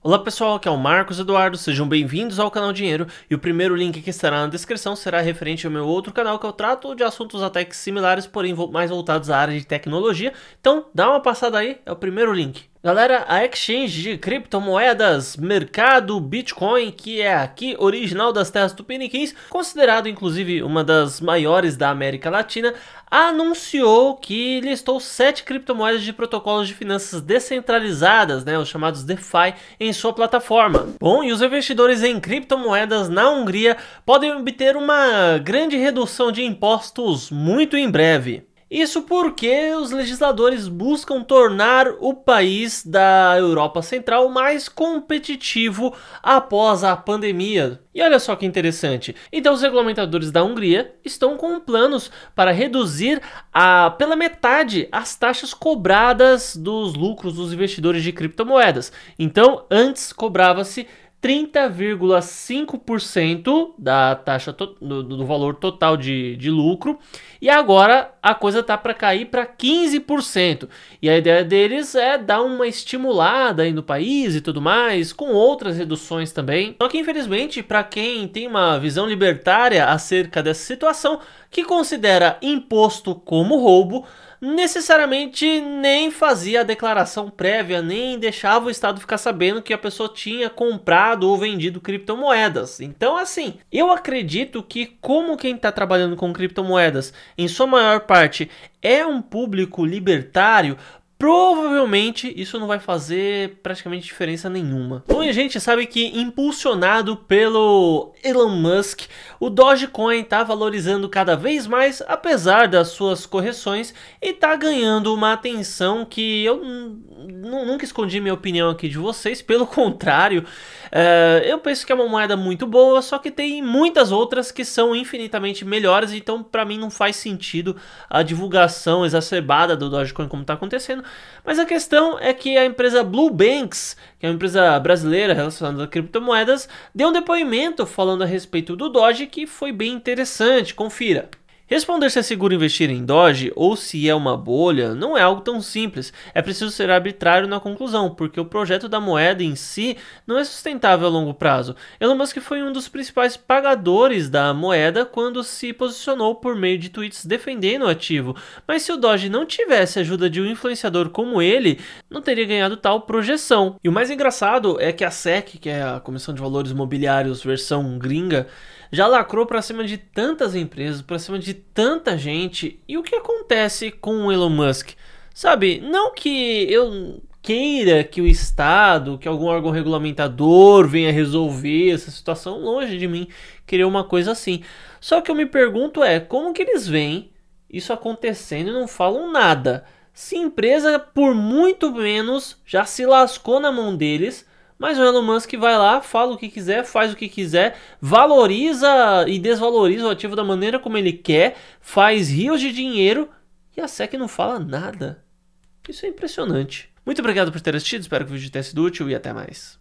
Olá pessoal, aqui é o Marcos Eduardo, sejam bem-vindos ao canal Dinheiro e o primeiro link que estará na descrição será referente ao meu outro canal que eu trato de assuntos até que similares, porém mais voltados à área de tecnologia, então dá uma passada aí, é o primeiro link. Galera, a exchange de criptomoedas Mercado Bitcoin, que é aqui original das terras tupiniquins, considerado inclusive uma das maiores da América Latina, anunciou que listou sete criptomoedas de protocolos de finanças descentralizadas, né, os chamados DeFi, em sua plataforma. Bom, e os investidores em criptomoedas na Hungria podem obter uma grande redução de impostos muito em breve. Isso porque os legisladores buscam tornar o país da Europa Central mais competitivo após a pandemia. E olha só que interessante. Então os regulamentadores da Hungria estão com planos para reduzir a, pela metade as taxas cobradas dos lucros dos investidores de criptomoedas. Então antes cobrava-se 30,5% da taxa do, do, valor total de, de lucro e agora a coisa tá para cair para 15%. E a ideia deles é dar uma estimulada aí no país e tudo mais, com outras reduções também. Só que infelizmente, para quem tem uma visão libertária acerca dessa situação, que considera imposto como roubo, necessariamente nem fazia a declaração prévia, nem deixava o Estado ficar sabendo que a pessoa tinha comprado ou vendido criptomoedas. Então, assim, eu acredito que, como quem está trabalhando com criptomoedas, em sua maior parte, é um público libertário, provavelmente isso não vai fazer praticamente diferença nenhuma. Bom, e a gente sabe que impulsionado pelo Elon Musk, o Dogecoin está valorizando cada vez mais, apesar das suas correções, e está ganhando uma atenção que eu nunca escondi minha opinião aqui de vocês, pelo contrário, eh, eu penso que é uma moeda muito boa, só que tem muitas outras que são infinitamente melhores, então para mim não faz sentido a divulgação exacerbada do Dogecoin como está acontecendo, mas a questão é que a empresa Blue Banks, que é uma empresa brasileira relacionada a criptomoedas, deu um depoimento falando a respeito do Doge que foi bem interessante. Confira. Responder se é seguro investir em Doge ou se é uma bolha não é algo tão simples. É preciso ser arbitrário na conclusão, porque o projeto da moeda em si não é sustentável a longo prazo. Elon Musk foi um dos principais pagadores da moeda quando se posicionou por meio de tweets defendendo o ativo. Mas se o Doge não tivesse a ajuda de um influenciador como ele, não teria ganhado tal projeção. E o mais engraçado é que a SEC, que é a Comissão de Valores Mobiliários versão gringa, já lacrou para cima de tantas empresas, para cima de tanta gente. E o que acontece com o Elon Musk? Sabe, não que eu queira que o Estado, que algum órgão regulamentador venha resolver essa situação, longe de mim querer uma coisa assim. Só que eu me pergunto é, como que eles veem isso acontecendo e não falam nada? Se a empresa por muito menos já se lascou na mão deles mas o Elon Musk vai lá, fala o que quiser, faz o que quiser, valoriza e desvaloriza o ativo da maneira como ele quer, faz rios de dinheiro e a SEC não fala nada. Isso é impressionante. Muito obrigado por ter assistido, espero que o vídeo tenha sido útil e até mais.